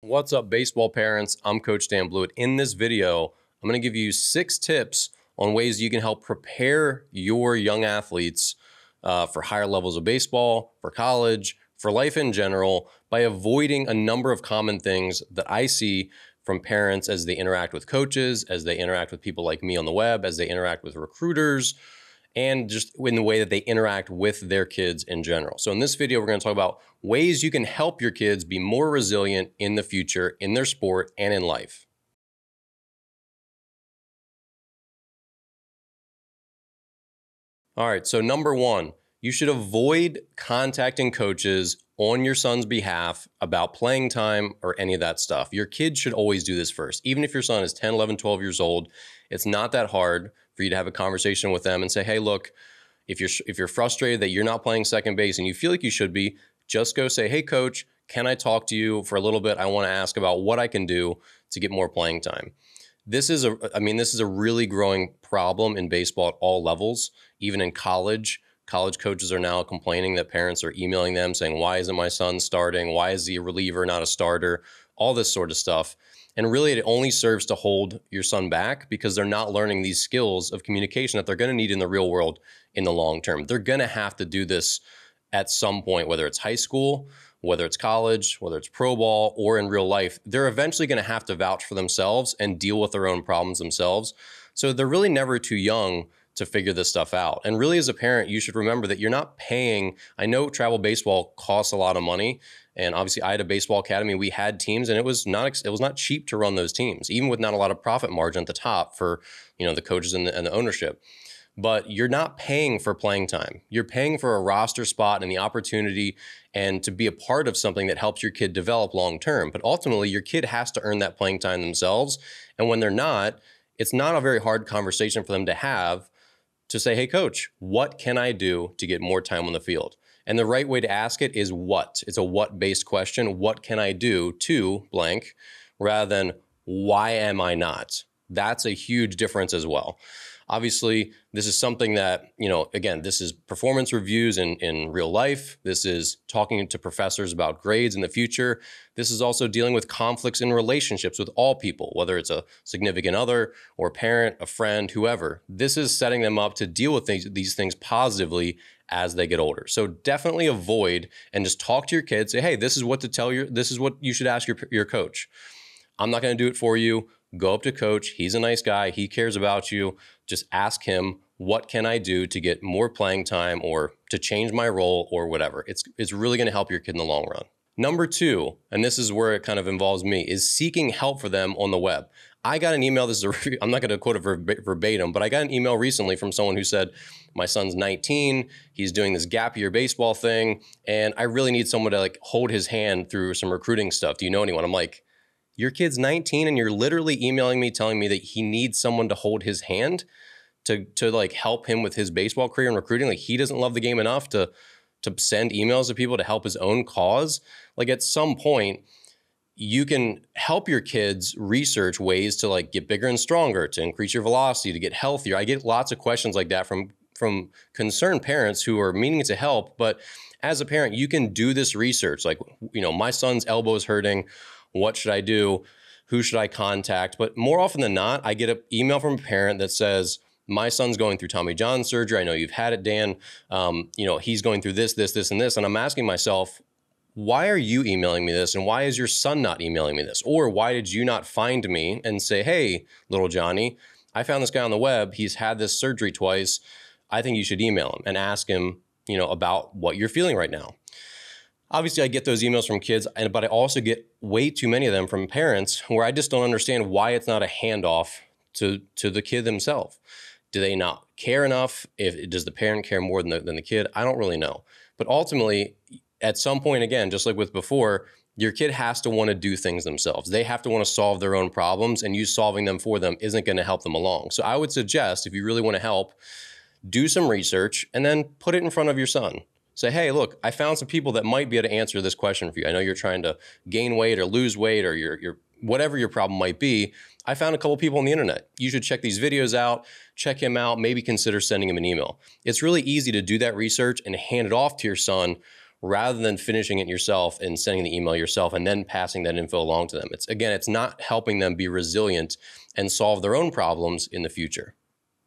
What's up, baseball parents? I'm Coach Dan Blewett. In this video, I'm going to give you six tips on ways you can help prepare your young athletes uh, for higher levels of baseball, for college, for life in general, by avoiding a number of common things that I see from parents as they interact with coaches, as they interact with people like me on the web, as they interact with recruiters, and just in the way that they interact with their kids in general. So in this video, we're going to talk about ways you can help your kids be more resilient in the future in their sport and in life. All right, so number one, you should avoid contacting coaches on your son's behalf about playing time or any of that stuff. Your kids should always do this first. Even if your son is 10, 11, 12 years old, it's not that hard for you to have a conversation with them and say, hey, look, if you're if you're frustrated that you're not playing second base and you feel like you should be, just go say, hey, coach, can I talk to you for a little bit? I want to ask about what I can do to get more playing time. This is a, I mean, this is a really growing problem in baseball at all levels, even in college college coaches are now complaining that parents are emailing them saying, Why isn't my son starting? Why is he a reliever, not a starter? All this sort of stuff. And really, it only serves to hold your son back because they're not learning these skills of communication that they're going to need in the real world in the long term. They're going to have to do this at some point, whether it's high school, whether it's college, whether it's pro ball, or in real life. They're eventually going to have to vouch for themselves and deal with their own problems themselves. So they're really never too young to figure this stuff out. And really, as a parent, you should remember that you're not paying. I know travel baseball costs a lot of money, and obviously, I had a baseball academy. We had teams, and it was not it was not cheap to run those teams, even with not a lot of profit margin at the top for you know the coaches and the, and the ownership. But you're not paying for playing time. You're paying for a roster spot and the opportunity and to be a part of something that helps your kid develop long term. But ultimately, your kid has to earn that playing time themselves. And when they're not, it's not a very hard conversation for them to have to say, hey, coach, what can I do to get more time on the field? And the right way to ask it is what. It's a what based question. What can I do to blank rather than why am I not? That's a huge difference as well. Obviously, this is something that, you know, again, this is performance reviews in, in real life. This is talking to professors about grades in the future. This is also dealing with conflicts in relationships with all people, whether it's a significant other or a parent, a friend, whoever. This is setting them up to deal with these, these things positively as they get older. So definitely avoid and just talk to your kids. Say, hey, this is what to tell your, this is what you should ask your, your coach. I'm not going to do it for you. Go up to coach. He's a nice guy. He cares about you. Just ask him, what can I do to get more playing time or to change my role or whatever. It's it's really going to help your kid in the long run. Number 2, and this is where it kind of involves me, is seeking help for them on the web. I got an email. This is a, I'm not going to quote it verbatim, but I got an email recently from someone who said, "My son's 19. He's doing this gap year baseball thing, and I really need someone to like hold his hand through some recruiting stuff. Do you know anyone?" I'm like, your kid's 19 and you're literally emailing me telling me that he needs someone to hold his hand to to like help him with his baseball career and recruiting like he doesn't love the game enough to to send emails to people to help his own cause like at some point you can help your kids research ways to like get bigger and stronger to increase your velocity to get healthier i get lots of questions like that from from concerned parents who are meaning to help but as a parent you can do this research like you know my son's elbow is hurting what should I do? Who should I contact? But more often than not, I get an email from a parent that says, my son's going through Tommy John surgery. I know you've had it, Dan. Um, you know, he's going through this, this, this, and this. And I'm asking myself, why are you emailing me this and why is your son not emailing me this or why did you not find me and say hey little johnny i found this guy on the web he's had this surgery twice i think you should email him and ask him you know about what you're feeling right now Obviously, I get those emails from kids, but I also get way too many of them from parents where I just don't understand why it's not a handoff to, to the kid themselves. Do they not care enough? If does the parent care more than the, than the kid? I don't really know. But ultimately, at some point, again, just like with before, your kid has to want to do things themselves. They have to want to solve their own problems, and you solving them for them isn't going to help them along. So I would suggest if you really want to help, do some research and then put it in front of your son say, hey, look, I found some people that might be able to answer this question for you. I know you're trying to gain weight or lose weight or you're, you're whatever your problem might be. I found a couple people on the internet. You should check these videos out, check him out, maybe consider sending him an email. It's really easy to do that research and hand it off to your son rather than finishing it yourself and sending the email yourself and then passing that info along to them. It's again, it's not helping them be resilient and solve their own problems in the future.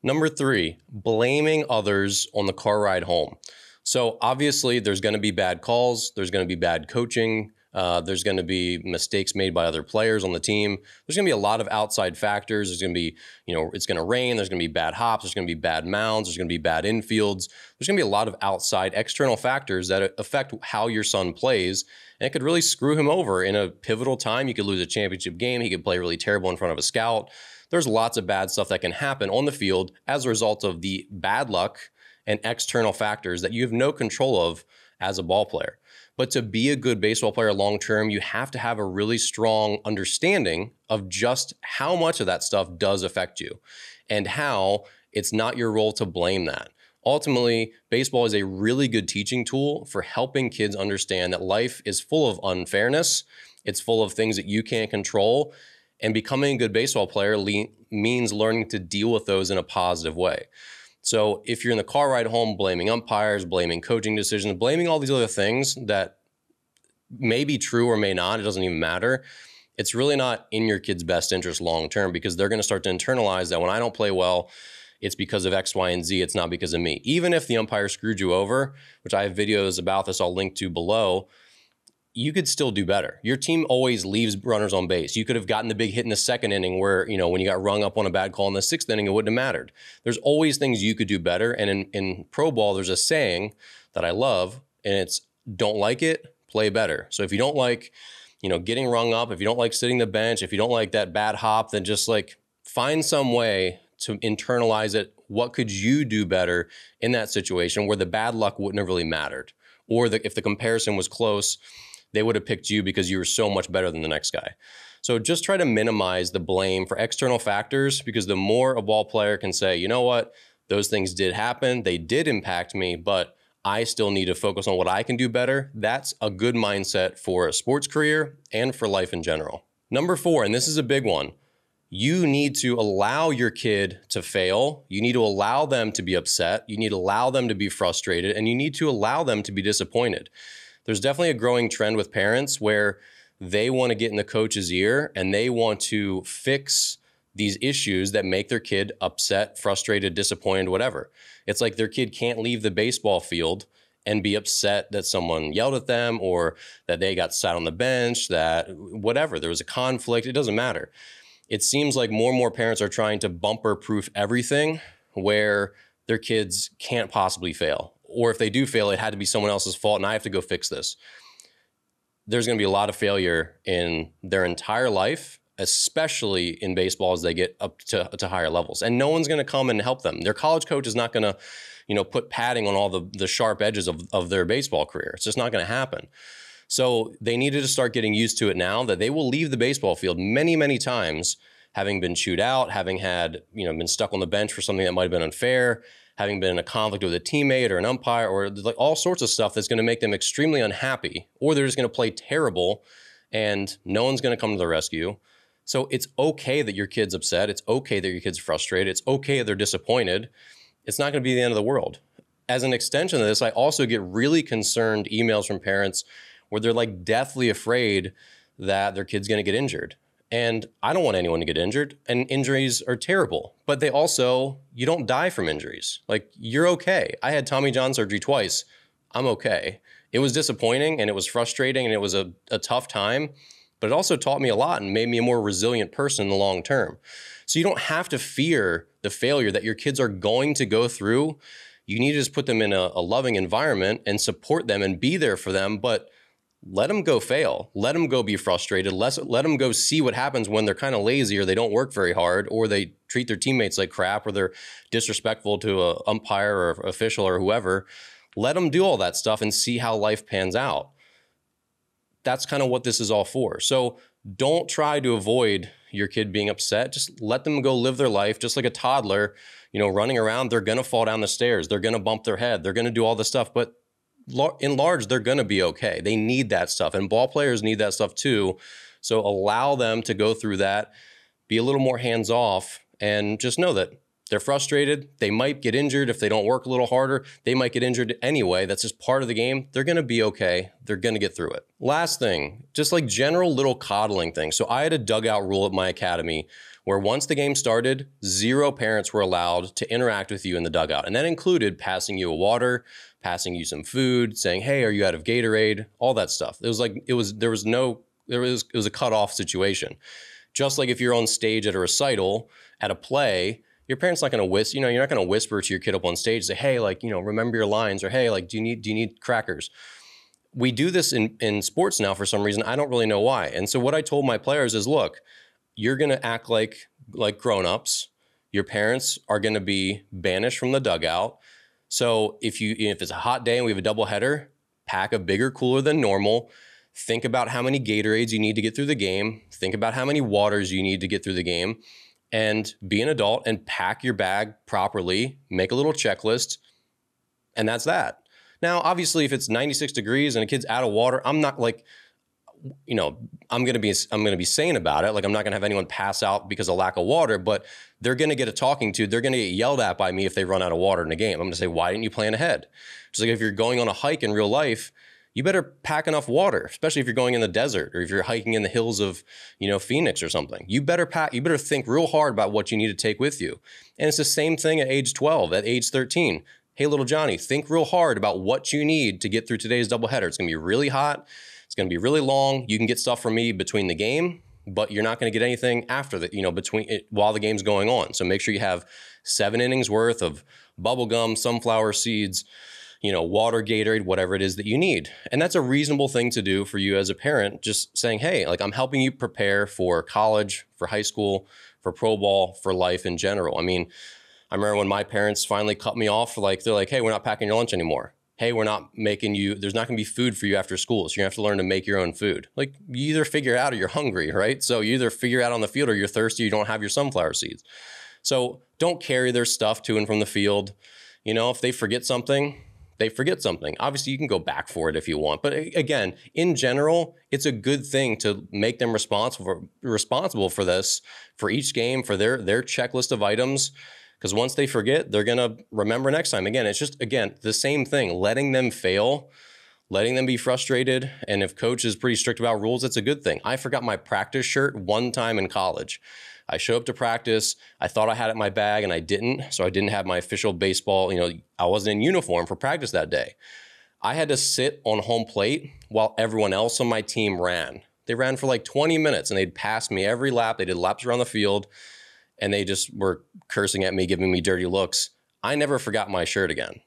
Number three, blaming others on the car ride home. So obviously, there's going to be bad calls. There's going to be bad coaching. Uh, there's going to be mistakes made by other players on the team. There's going to be a lot of outside factors. There's going to be, you know, it's going to rain. There's going to be bad hops. There's going to be bad mounds. There's going to be bad infields. There's going to be a lot of outside external factors that affect how your son plays. And it could really screw him over in a pivotal time. You could lose a championship game. He could play really terrible in front of a scout. There's lots of bad stuff that can happen on the field as a result of the bad luck and external factors that you have no control of as a ball player. But to be a good baseball player long term, you have to have a really strong understanding of just how much of that stuff does affect you and how it's not your role to blame that. Ultimately, baseball is a really good teaching tool for helping kids understand that life is full of unfairness, it's full of things that you can't control. And becoming a good baseball player le- means learning to deal with those in a positive way. So if you're in the car ride home blaming umpires, blaming coaching decisions, blaming all these other things that may be true or may not, it doesn't even matter. It's really not in your kid's best interest long term because they're going to start to internalize that when I don't play well, it's because of X, Y, and Z. It's not because of me. Even if the umpire screwed you over, which I have videos about this I'll link to below, you could still do better. Your team always leaves runners on base. You could have gotten the big hit in the second inning where, you know, when you got rung up on a bad call in the sixth inning, it wouldn't have mattered. There's always things you could do better. And in, in pro ball, there's a saying that I love, and it's don't like it, play better. So if you don't like, you know, getting rung up, if you don't like sitting the bench, if you don't like that bad hop, then just like find some way to internalize it. What could you do better in that situation where the bad luck wouldn't have really mattered? Or the, if the comparison was close, they would have picked you because you were so much better than the next guy. So just try to minimize the blame for external factors because the more a ball player can say, you know what, those things did happen, they did impact me, but I still need to focus on what I can do better. That's a good mindset for a sports career and for life in general. Number four, and this is a big one, you need to allow your kid to fail. You need to allow them to be upset. You need to allow them to be frustrated and you need to allow them to be disappointed there's definitely a growing trend with parents where they want to get in the coach's ear and they want to fix these issues that make their kid upset, frustrated, disappointed, whatever. It's like their kid can't leave the baseball field and be upset that someone yelled at them or that they got sat on the bench, that whatever, there was a conflict, it doesn't matter. It seems like more and more parents are trying to bumper proof everything where their kids can't possibly fail or if they do fail, it had to be someone else's fault and I have to go fix this. There's going to be a lot of failure in their entire life, especially in baseball as they get up to, to higher levels. And no one's going to come and help them. Their college coach is not going to, you know, put padding on all the, the sharp edges of, of their baseball career. It's just not going to happen. So they needed to start getting used to it now that they will leave the baseball field many, many times having been chewed out, having had, you know, been stuck on the bench for something that might have been unfair, having been in a conflict with a teammate or an umpire or like all sorts of stuff that's going to make them extremely unhappy or they're just going to play terrible and no one's going to come to the rescue. So it's okay that your kid's upset. It's okay that your kid's frustrated. It's okay that they're disappointed. It's not going to be the end of the world. As an extension of this, I also get really concerned emails from parents where they're like deathly afraid that their kid's going to get injured. And I don't want anyone to get injured. And injuries are terrible, but they also, you don't die from injuries. Like, you're okay. I had Tommy John surgery twice. I'm okay. It was disappointing and it was frustrating and it was a, a tough time, but it also taught me a lot and made me a more resilient person in the long term. So you don't have to fear the failure that your kids are going to go through. You need to just put them in a, a loving environment and support them and be there for them. But let them go fail. Let them go be frustrated. Let, let them go see what happens when they're kind of lazy or they don't work very hard or they treat their teammates like crap or they're disrespectful to an umpire or official or whoever. Let them do all that stuff and see how life pans out. That's kind of what this is all for. So don't try to avoid your kid being upset. Just let them go live their life just like a toddler, you know, running around. They're going to fall down the stairs. They're going to bump their head. They're going to do all this stuff, but in large, they're going to be okay. They need that stuff, and ball players need that stuff too. So allow them to go through that, be a little more hands off, and just know that they're frustrated. They might get injured if they don't work a little harder. They might get injured anyway. That's just part of the game. They're going to be okay. They're going to get through it. Last thing, just like general little coddling things. So I had a dugout rule at my academy where once the game started, zero parents were allowed to interact with you in the dugout. And that included passing you a water, passing you some food, saying, "Hey, are you out of Gatorade?" All that stuff. It was like it was there was no there was it was a cut off situation. Just like if you're on stage at a recital, at a play, your parents not going to whisper, you know, you're not going to whisper to your kid up on stage say, "Hey, like, you know, remember your lines," or "Hey, like, do you need do you need crackers?" We do this in in sports now for some reason. I don't really know why. And so what I told my players is, "Look, you're going to act like like grown-ups. Your parents are going to be banished from the dugout. So if you if it's a hot day and we have a double header, pack a bigger cooler than normal. Think about how many Gatorades you need to get through the game. Think about how many waters you need to get through the game. And be an adult and pack your bag properly, make a little checklist, and that's that. Now, obviously, if it's 96 degrees and a kid's out of water, I'm not like you know, I'm gonna be I'm gonna be sane about it. Like I'm not gonna have anyone pass out because of lack of water, but they're gonna get a talking to. They're gonna get yelled at by me if they run out of water in a game. I'm gonna say, why didn't you plan ahead? Just like if you're going on a hike in real life, you better pack enough water, especially if you're going in the desert or if you're hiking in the hills of, you know, Phoenix or something. You better pack, you better think real hard about what you need to take with you. And it's the same thing at age 12, at age 13. Hey, little Johnny, think real hard about what you need to get through today's doubleheader. It's going to be really hot. It's going to be really long. You can get stuff from me between the game, but you're not going to get anything after that. you know, between it, while the game's going on. So make sure you have seven innings worth of bubblegum, sunflower seeds, you know, water, Gatorade, whatever it is that you need. And that's a reasonable thing to do for you as a parent, just saying, hey, like I'm helping you prepare for college, for high school, for pro ball, for life in general. I mean, I remember when my parents finally cut me off, like, they're like, hey, we're not packing your lunch anymore hey, we're not making you, there's not going to be food for you after school. So you have to learn to make your own food. Like you either figure out or you're hungry, right? So you either figure out on the field or you're thirsty, you don't have your sunflower seeds. So don't carry their stuff to and from the field. You know, if they forget something, they forget something. Obviously, you can go back for it if you want. But again, in general, it's a good thing to make them responsible responsible for this for each game for their their checklist of items because once they forget, they're going to remember next time. Again, it's just, again, the same thing, letting them fail, letting them be frustrated. And if coach is pretty strict about rules, it's a good thing. I forgot my practice shirt one time in college. I show up to practice. I thought I had it in my bag and I didn't. So I didn't have my official baseball. You know, I wasn't in uniform for practice that day. I had to sit on home plate while everyone else on my team ran. They ran for like 20 minutes and they'd pass me every lap. They did laps around the field and they just were cursing at me, giving me dirty looks. I never forgot my shirt again.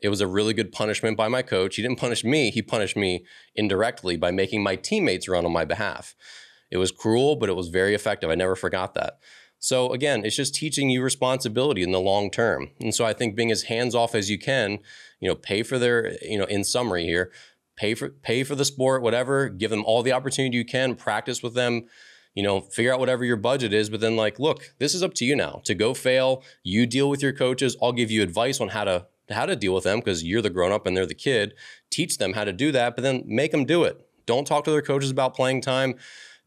It was a really good punishment by my coach. He didn't punish me, he punished me indirectly by making my teammates run on my behalf. It was cruel, but it was very effective. I never forgot that. So, again, it's just teaching you responsibility in the long term. And so, I think being as hands off as you can, you know, pay for their, you know, in summary here, pay for, pay for the sport, whatever, give them all the opportunity you can, practice with them you know, figure out whatever your budget is, but then like, look, this is up to you now to go fail. You deal with your coaches. I'll give you advice on how to how to deal with them because you're the grown up and they're the kid. Teach them how to do that, but then make them do it. Don't talk to their coaches about playing time.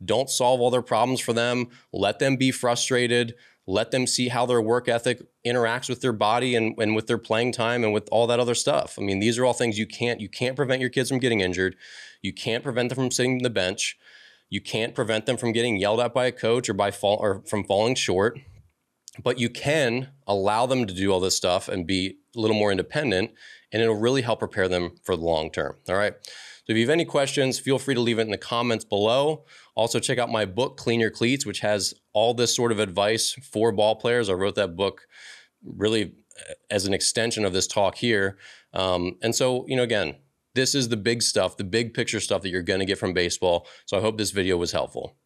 Don't solve all their problems for them. Let them be frustrated. Let them see how their work ethic interacts with their body and, and with their playing time and with all that other stuff. I mean, these are all things you can't you can't prevent your kids from getting injured. You can't prevent them from sitting on the bench you can't prevent them from getting yelled at by a coach or by fall or from falling short, but you can allow them to do all this stuff and be a little more independent, and it'll really help prepare them for the long term. All right. So if you have any questions, feel free to leave it in the comments below. Also, check out my book, Clean Your Cleats, which has all this sort of advice for ball players. I wrote that book really uh, as an extension of this talk here. Um, and so, you know, again, this is the big stuff, the big picture stuff that you're going to get from baseball. So I hope this video was helpful.